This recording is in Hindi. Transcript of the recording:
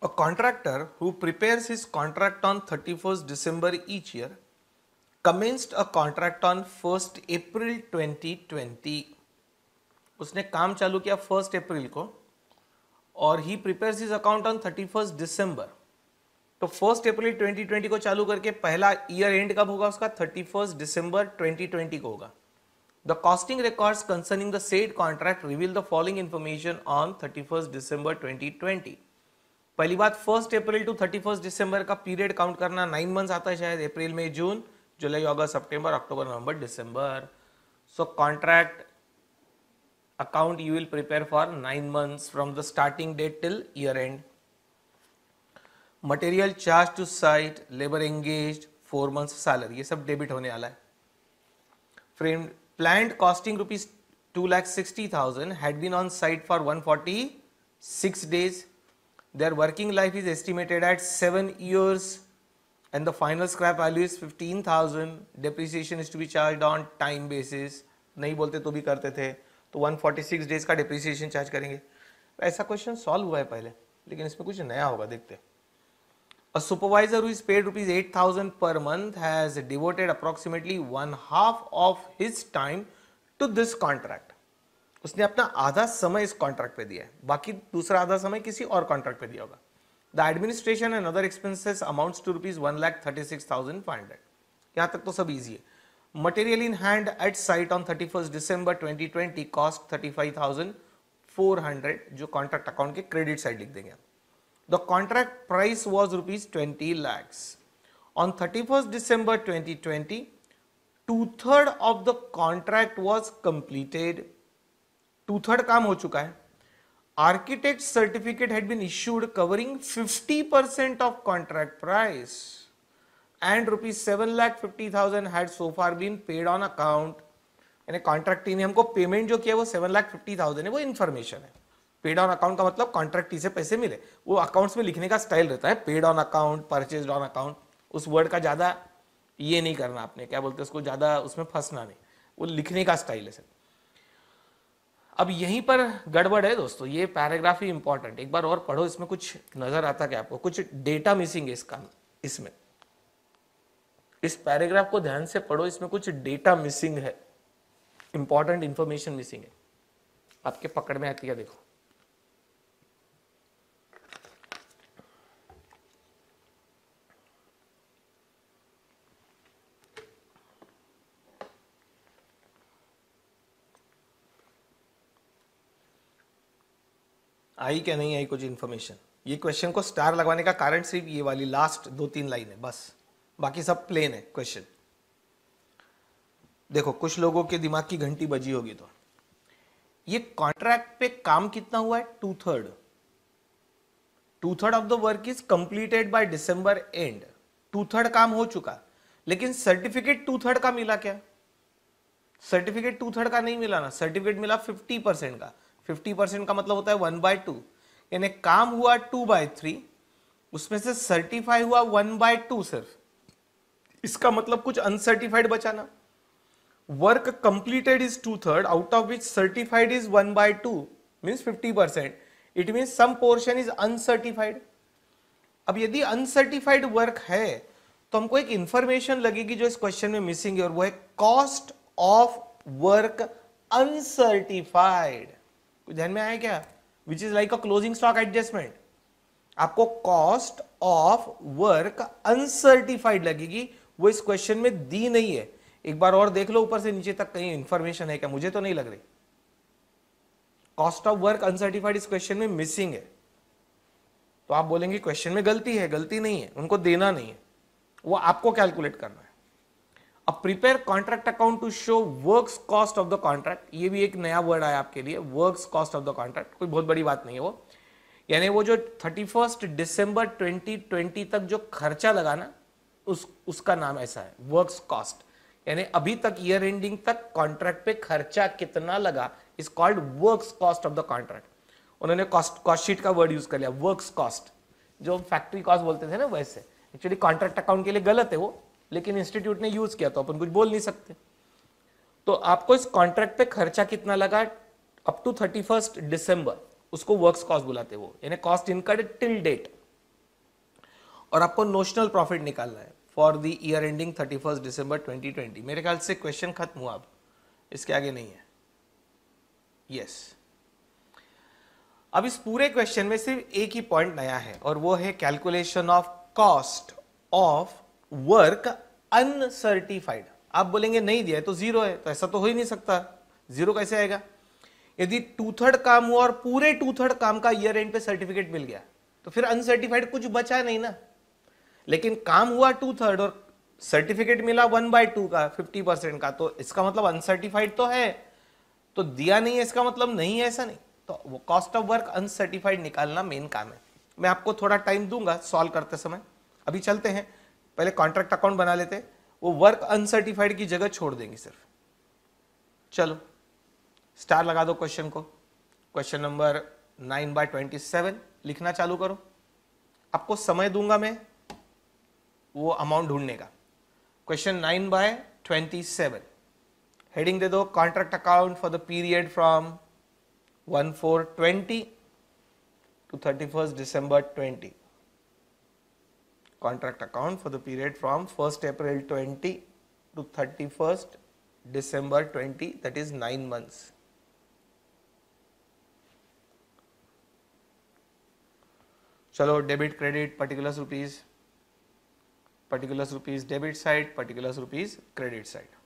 A contractor who prepares his contract on 31st December each year commenced a contract on 1st April 2020. उसने काम चालू किया 1st April को और he prepares his account on 31st December. तो 1st April 2020 को चालू करके पहला year end कब होगा उसका 31st December 2020 को होगा The costing records concerning the said contract reveal the following information on 31st December 2020. पहली बात first April to thirty first December का पीरियड काउंट करना नाइन मंथ आता है शायद अप्रैल में जून जुलाई ऑगस्ट सितंबर अक्टूबर नवंबर दिसंबर so contract account you will prepare for nine months from the starting date till year end material charge to site labour engage four month salary ये सब डेबिट होने वाला है from plant costing rupees two lakh sixty thousand had been on site for one forty six days Their working life is estimated at 7 years and the final scrap value is 15,000. Depreciation is to be charged on time basis. nahi bolte to bhi karte the to 146 days ka depreciation charge karenge aisa question solve hua hai pehle lekin isme kuch naya hoga dekhte A supervisor who is paid rupees 8000 per month has devoted approximately one half of his time to this contract. उसने अपना आधा समय इस कॉन्ट्रैक्ट पे दिया है बाकी दूसरा आधा समय किसी और कॉन्ट्रैक्ट पे दिया होगा the administration and other expenses amounts to rupees one lakh thirty six thousand five hundred यहाँ तक तो सब ईजी है material in hand at site on thirty first December twenty twenty cost thirty five thousand four hundred जो कॉन्ट्रैक्ट अकाउंट के क्रेडिट साइड लिख देंगे the contract price was rupees twenty lakhs on thirty first December twenty twenty two third of the contract was completed to third काम हो चुका है architect certificate had been issued covering 50 percent of contract price and rupees seven lakh fifty thousand had so far been paid on account यानी कॉन्ट्रैक्टी ने हमको पेमेंट जो किया वो सेवन लैख फिफ्टी थाउजेंड है वो इन्फॉर्मेशन है पेड ऑन अकाउंट का मतलब कॉन्ट्रैक्टी से पैसे मिले वो अकाउंट्स में लिखने का स्टाइल रहता है paid on account purchase on account उस वर्ड का ज़्यादा ये नहीं करना आपने क्या बोलते हैं उसको ज़्यादा उसमें फंसना नहीं वो लिखने का स्टाइल है सर अब यहीं पर गड़बड़ है दोस्तों ये पैराग्राफ ही इंपॉर्टेंट एक बार और पढ़ो इसमें कुछ नजर आता क्या आपको कुछ डेटा मिसिंग है इसका इसमें इस पैराग्राफ को ध्यान से पढ़ो इसमें कुछ डेटा मिसिंग है इंपॉर्टेंट इंफॉर्मेशन मिसिंग है आपके पकड़ में आती है देखो आई क्या नहीं आई कुछ इन्फॉर्मेशन ये क्वेश्चन को स्टार लगवाने का कारण सिर्फ ये वाली लास्ट दो तीन लाइन है बस बाकी सब प्लेन है क्वेश्चन देखो कुछ लोगों के दिमाग की घंटी बजी होगी तो ये कॉन्ट्रैक्ट पे काम कितना हुआ है two third two third of the work is completed by December end two third काम हो चुका लेकिन सर्टिफिकेट टू थर्ड का मिला क्या सर्टिफिकेट टू थर्ड का नहीं मिला ना सर्टिफिकेट मिला फिफ्टी परसेंट का फिफ्टी परसेंट का मतलब होता है वन बाय टू यानी काम हुआ टू बाय थ्री उसमें से सर्टिफाई हुआ वन बाय टू सिर्फ इसका मतलब कुछ अनसर्टिफाइड बचाना work completed is two third out of which certified is one by two means fifty percent it means some portion is uncertified अब यदि अनसर्टिफाइड वर्क है तो हमको एक इंफॉर्मेशन लगेगी जो इस क्वेश्चन में मिसिंग है और वो है कॉस्ट ऑफ वर्क अनसर्टिफाइड ध्यान में आया क्या which is like a closing stock adjustment आपको कॉस्ट ऑफ वर्क अनसर्टिफाइड लगेगी वो इस क्वेश्चन में दी नहीं है एक बार और देख लो ऊपर से नीचे तक कहीं इंफॉर्मेशन है क्या मुझे तो नहीं लग रही कॉस्ट ऑफ वर्क अनसर्टिफाइड इस क्वेश्चन में मिसिंग है तो आप बोलेंगे क्वेश्चन में गलती है गलती नहीं है उनको देना नहीं है वो आपको कैलकुलेट करना है अब prepare contract account to show works cost of the contract ये भी एक नया वर्ड आया आपके लिए works cost of the contract कोई बहुत बड़ी बात नहीं है वो यानी वो जो थर्टी फर्स्ट डिसम्बर ट्वेंटी तक जो खर्चा लगा ना उस उसका नाम ऐसा है वर्क्स कॉस्ट यानी अभी तक ईयर एंडिंग तक कॉन्ट्रैक्ट पे खर्चा कितना लगा is called works cost of the contract उन्होंने कॉस्ट कॉस्ट शीट का वर्ड यूज कर लिया वर्क्स कॉस्ट जो फैक्ट्री कॉस्ट बोलते थे ना वैसे एक्चुअली कॉन्ट्रैक्ट अकाउंट के लिए गलत है वो लेकिन इंस्टीट्यूट ने यूज किया तो अपन कुछ बोल नहीं सकते तो आपको इस कॉन्ट्रैक्ट पे खर्चा कितना लगा up to thirty first December उसको वर्क्स कॉस्ट बुलाते वो यानी कॉस्ट इनकर्ड टिल डेट और आपको नोशनल प्रॉफिट निकालना है for the year ending thirty first December twenty twenty मेरे ख्याल से क्वेश्चन खत्म हुआ अब इसके आगे नहीं है यस yes. अब इस पूरे क्वेश्चन में सिर्फ एक ही पॉइंट नया है और वो है calculation of cost of work uncertified आप बोलेंगे नहीं दिया है तो जीरो है तो ऐसा तो हो ही नहीं सकता जीरो कैसे आएगा यदि टू थर्ड काम हुआ और पूरे टू थर्ड काम का ईयर एंड पे सर्टिफिकेट मिल गया तो फिर अनसर्टिफाइड कुछ बचा नहीं ना लेकिन काम हुआ टू थर्ड और सर्टिफिकेट मिला वन बाय टू का फिफ्टी परसेंट का तो इसका मतलब अनसर्टिफाइड तो है तो दिया नहीं है इसका मतलब नहीं है ऐसा नहीं तो वो कॉस्ट ऑफ वर्क अनसर्टिफाइड निकालना मेन काम है मैं आपको थोड़ा टाइम दूंगा सॉल्व करते समय अभी चलते हैं पहले कॉन्ट्रैक्ट अकाउंट बना लेते वो वर्क अनसर्टिफाइड की जगह छोड़ देंगे सिर्फ चलो स्टार लगा दो क्वेश्चन को question number nine by twenty seven लिखना चालू करो आपको समय दूंगा मैं वो अमाउंट ढूंढने का question nine by twenty seven heading दे दो contract account for the period from one four twenty two thirty first December twenty contract account for the period from 1st April 20 to 31st December 20 that is 9 months. Chalo debit credit particulars rupees, particulars rupees debit side, particulars rupees credit side.